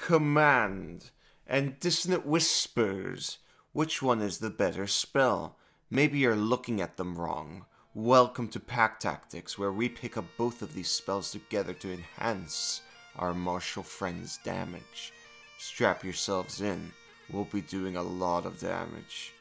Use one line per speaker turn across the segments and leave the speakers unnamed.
command, and dissonant whispers. Which one is the better spell? Maybe you're looking at them wrong. Welcome to Pack Tactics, where we pick up both of these spells together to enhance our martial friend's damage. Strap yourselves in, we'll be doing a lot of damage.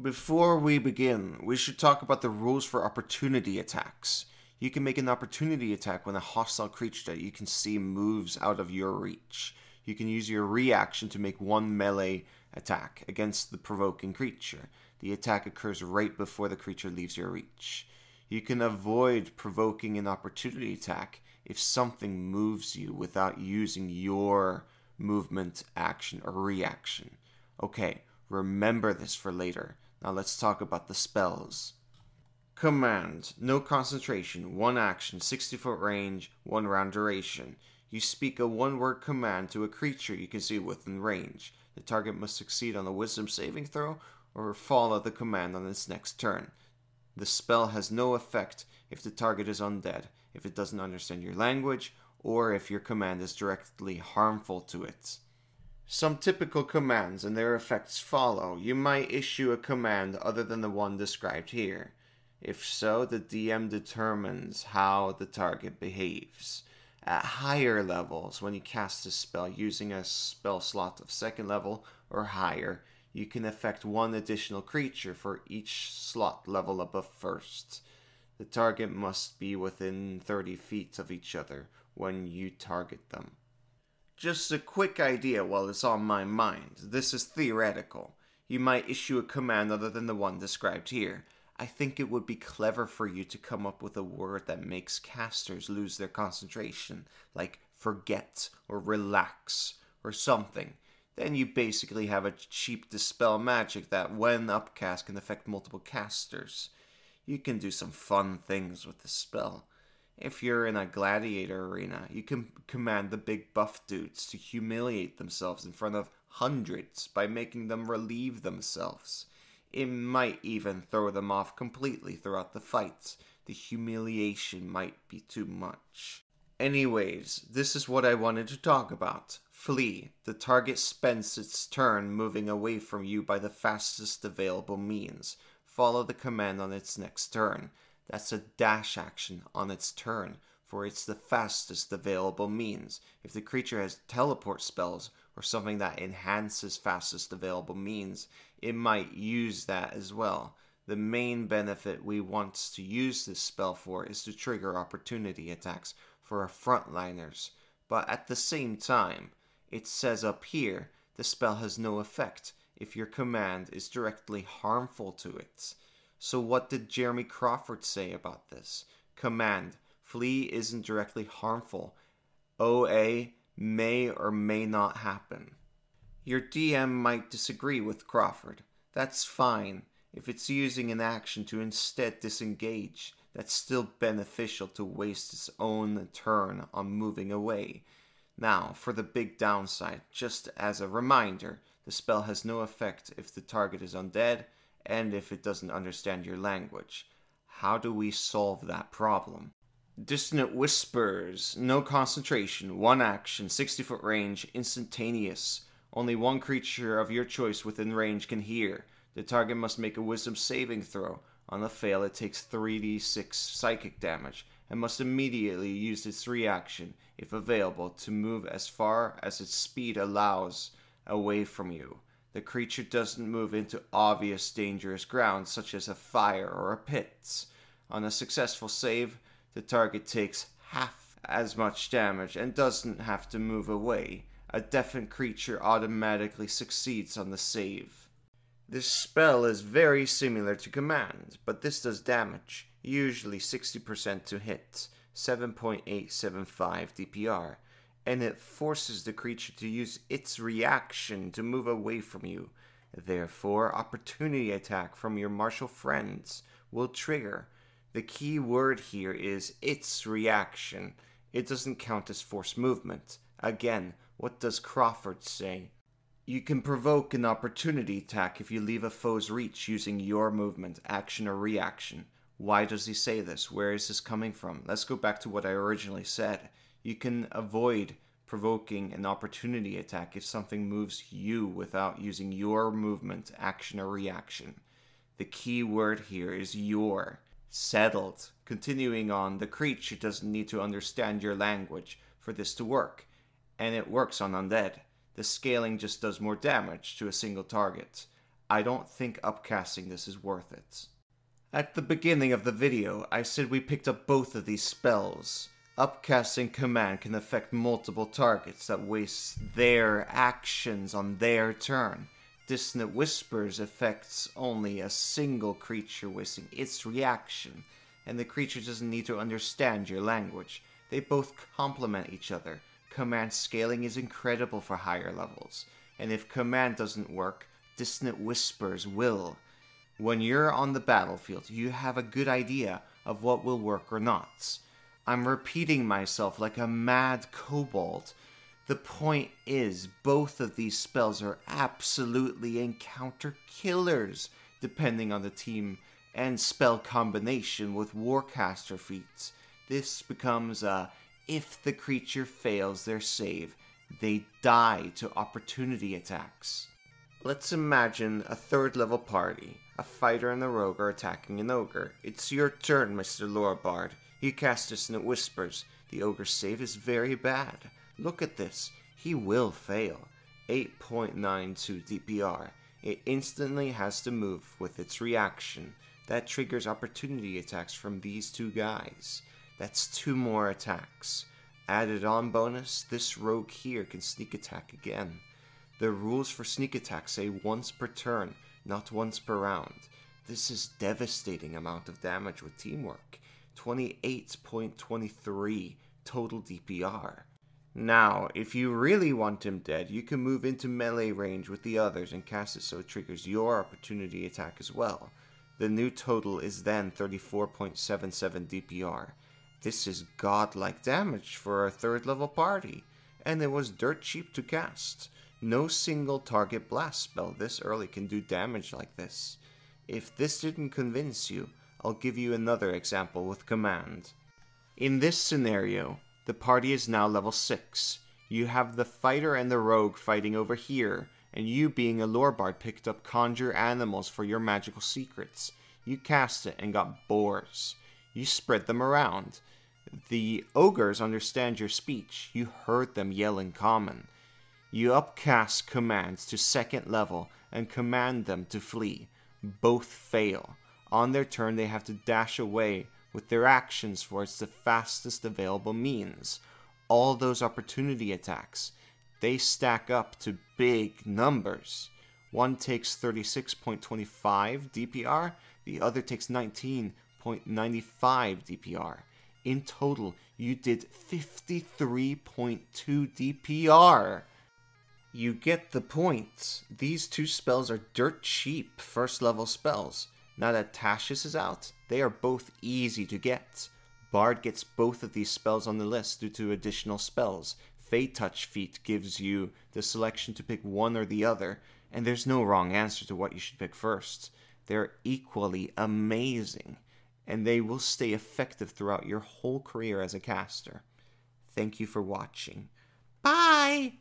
Before we begin, we should talk about the rules for opportunity attacks. You can make an opportunity attack when a hostile creature that you can see moves out of your reach you can use your reaction to make one melee attack against the provoking creature. The attack occurs right before the creature leaves your reach. You can avoid provoking an opportunity attack if something moves you without using your movement, action, or reaction. Okay, remember this for later. Now let's talk about the spells. Command, no concentration, one action, 60 foot range, one round duration. You speak a one word command to a creature you can see within range. The target must succeed on a wisdom saving throw or fall at the command on its next turn. The spell has no effect if the target is undead, if it doesn't understand your language, or if your command is directly harmful to it. Some typical commands and their effects follow. You might issue a command other than the one described here. If so, the DM determines how the target behaves at higher levels when you cast a spell using a spell slot of second level or higher you can affect one additional creature for each slot level above first the target must be within 30 feet of each other when you target them just a quick idea while it's on my mind this is theoretical you might issue a command other than the one described here I think it would be clever for you to come up with a word that makes casters lose their concentration, like forget or relax or something. Then you basically have a cheap dispel magic that, when upcast, can affect multiple casters. You can do some fun things with the spell. If you're in a gladiator arena, you can command the big buff dudes to humiliate themselves in front of hundreds by making them relieve themselves. It might even throw them off completely throughout the fights. The humiliation might be too much. Anyways, this is what I wanted to talk about. Flee. The target spends its turn moving away from you by the fastest available means. Follow the command on its next turn. That's a dash action on its turn, for it's the fastest available means. If the creature has teleport spells or something that enhances fastest available means, it might use that as well. The main benefit we want to use this spell for is to trigger opportunity attacks for our frontliners, but at the same time, it says up here the spell has no effect if your command is directly harmful to it. So what did Jeremy Crawford say about this? Command, flee isn't directly harmful. OA may or may not happen. Your DM might disagree with Crawford. That's fine if it's using an action to instead disengage that's still beneficial to waste its own turn on moving away. Now, for the big downside, just as a reminder, the spell has no effect if the target is undead and if it doesn't understand your language. How do we solve that problem? Dissonant Whispers, no concentration, one action, 60 foot range, instantaneous. Only one creature of your choice within range can hear. The target must make a wisdom saving throw. On a fail, it takes 3d6 psychic damage and must immediately use its reaction, if available, to move as far as its speed allows away from you. The creature doesn't move into obvious dangerous ground, such as a fire or a pit. On a successful save, the target takes half as much damage and doesn't have to move away a deafened creature automatically succeeds on the save. This spell is very similar to command, but this does damage, usually 60% to hit, 7.875 DPR, and it forces the creature to use its reaction to move away from you. Therefore, opportunity attack from your martial friends will trigger. The key word here is its reaction. It doesn't count as force movement. Again, what does Crawford say? You can provoke an opportunity attack if you leave a foe's reach using your movement, action, or reaction. Why does he say this? Where is this coming from? Let's go back to what I originally said. You can avoid provoking an opportunity attack if something moves you without using your movement, action, or reaction. The key word here is your. Settled. Continuing on, the creature doesn't need to understand your language for this to work and it works on undead. The scaling just does more damage to a single target. I don't think upcasting this is worth it. At the beginning of the video, I said we picked up both of these spells. Upcasting command can affect multiple targets that waste their actions on their turn. Dissonant Whispers affects only a single creature wasting its reaction, and the creature doesn't need to understand your language. They both complement each other command scaling is incredible for higher levels. And if command doesn't work, distant whispers will. When you're on the battlefield, you have a good idea of what will work or not. I'm repeating myself like a mad kobold. The point is, both of these spells are absolutely encounter killers, depending on the team and spell combination with Warcaster feats. This becomes a if the creature fails their save, they die to opportunity attacks. Let's imagine a third level party. A fighter and a rogue are attacking an ogre. It's your turn, Mr. Lorebard. You cast this and it whispers. The ogre's save is very bad. Look at this. He will fail. 8.92 DPR. It instantly has to move with its reaction. That triggers opportunity attacks from these two guys. That's two more attacks. Added on bonus, this rogue here can sneak attack again. The rules for sneak attack say once per turn, not once per round. This is devastating amount of damage with teamwork. 28.23 total DPR. Now, if you really want him dead, you can move into melee range with the others and cast it so it triggers your opportunity attack as well. The new total is then 34.77 DPR. This is godlike damage for a third level party, and it was dirt cheap to cast. No single target blast spell this early can do damage like this. If this didn't convince you, I'll give you another example with command. In this scenario, the party is now level 6. You have the fighter and the rogue fighting over here, and you being a lore bard picked up conjure animals for your magical secrets. You cast it and got boars. You spread them around. The ogres understand your speech. You heard them yell in common. You upcast commands to second level and command them to flee. Both fail. On their turn, they have to dash away with their actions for it's the fastest available means. All those opportunity attacks, they stack up to big numbers. One takes 36.25 DPR, the other takes 19 0.95 DPR. In total, you did 53.2 DPR. You get the point. These two spells are dirt cheap first level spells. Now that Tashus is out, they are both easy to get. Bard gets both of these spells on the list due to additional spells. Fate Touch feat gives you the selection to pick one or the other, and there's no wrong answer to what you should pick first. They're equally amazing and they will stay effective throughout your whole career as a caster. Thank you for watching. Bye!